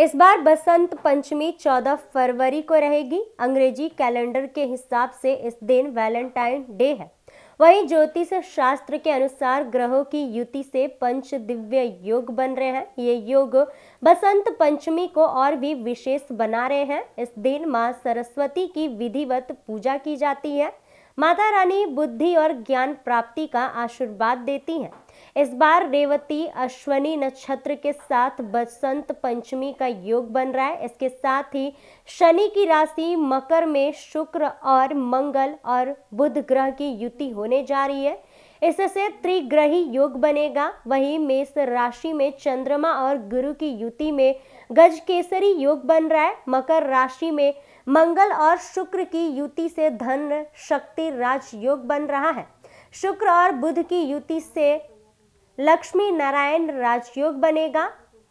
इस बार बसंत पंचमी 14 फरवरी को रहेगी अंग्रेजी कैलेंडर के हिसाब से इस दिन वैलेंटाइन डे है वहीं ज्योतिष शास्त्र के अनुसार ग्रहों की युति से पंच दिव्य योग बन रहे हैं ये योग बसंत पंचमी को और भी विशेष बना रहे हैं इस दिन माँ सरस्वती की विधिवत पूजा की जाती है माता रानी बुद्धि और ज्ञान प्राप्ति का आशीर्वाद देती हैं इस बार रेवती अश्वनी नक्षत्र के साथ बसंत पंचमी का योग बन रहा है इसके साथ ही शनि की राशि मकर में शुक्र और मंगल और बुध ग्रह की युति होने जा रही है इससे त्रिग्रही योग बनेगा वहीं मेष राशि में चंद्रमा और गुरु की युति में गज केसरी योग बन रहा है मकर राशि में मंगल और शुक्र की युति से धन शक्ति राज योग बन रहा है शुक्र और बुध की युति से लक्ष्मी नारायण राजयोग बनेगा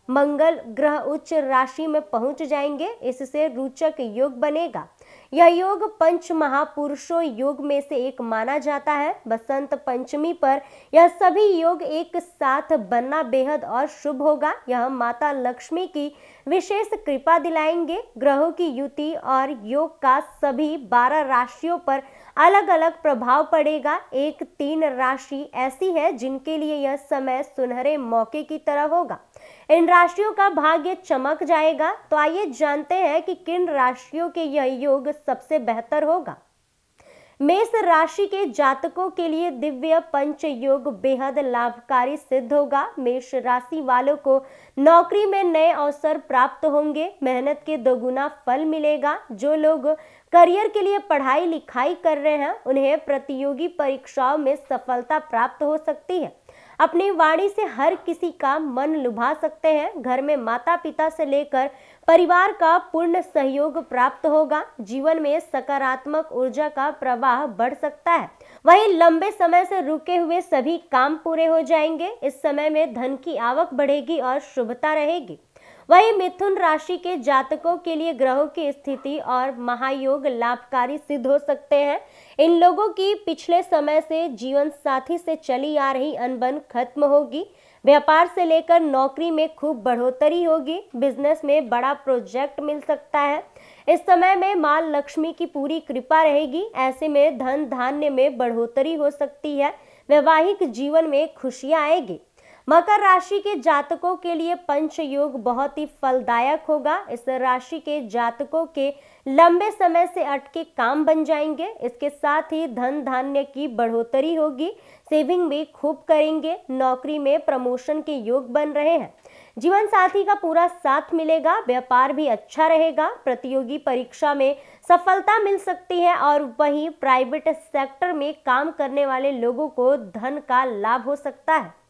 मंगल ग्रह उच्च राशि में पहुंच जाएंगे इससे रोचक योग बनेगा यह योग पंच महापुरुषों योग में से एक माना जाता है बसंत पंचमी पर यह सभी योग एक साथ बनना बेहद और शुभ होगा यह माता लक्ष्मी की विशेष कृपा दिलाएंगे ग्रहों की युति और योग का सभी बारह राशियों पर अलग अलग प्रभाव पड़ेगा एक तीन राशि ऐसी है जिनके लिए यह समय सुनहरे मौके की तरह होगा इन राशियों का भाग्य चमक जाएगा तो आइए जानते हैं कि किन राशियों के यह योग सबसे बेहतर होगा मेष राशि के जातकों के लिए दिव्य पंच योग बेहद लाभकारी सिद्ध होगा मेष राशि वालों को नौकरी में नए अवसर प्राप्त होंगे मेहनत के दोगुना फल मिलेगा जो लोग करियर के लिए पढ़ाई लिखाई कर रहे हैं उन्हें प्रतियोगी परीक्षाओं में सफलता प्राप्त हो सकती है अपनी वाणी से हर किसी का मन लुभा सकते हैं घर में माता पिता से लेकर परिवार का पूर्ण सहयोग प्राप्त होगा जीवन में सकारात्मक ऊर्जा का प्रवाह बढ़ सकता है वहीं लंबे समय से रुके हुए सभी काम पूरे हो जाएंगे इस समय में धन की आवक बढ़ेगी और शुभता रहेगी वहीं मिथुन राशि के जातकों के लिए ग्रहों की स्थिति और महायोग लाभकारी सिद्ध हो सकते हैं इन लोगों की पिछले समय से जीवन साथी से चली आ रही अनबन खत्म होगी व्यापार से लेकर नौकरी में खूब बढ़ोतरी होगी बिजनेस में बड़ा प्रोजेक्ट मिल सकता है इस समय में माँ लक्ष्मी की पूरी कृपा रहेगी ऐसे में धन धान्य में बढ़ोतरी हो सकती है वैवाहिक जीवन में खुशियाँ आएगी मकर राशि के जातकों के लिए पंच योग बहुत ही फलदायक होगा इस राशि के जातकों के लंबे समय से अटके काम बन जाएंगे इसके साथ ही धन धान्य की बढ़ोतरी होगी सेविंग भी खूब करेंगे नौकरी में प्रमोशन के योग बन रहे हैं जीवन साथी का पूरा साथ मिलेगा व्यापार भी अच्छा रहेगा प्रतियोगी परीक्षा में सफलता मिल सकती है और वहीं प्राइवेट सेक्टर में काम करने वाले लोगों को धन का लाभ हो सकता है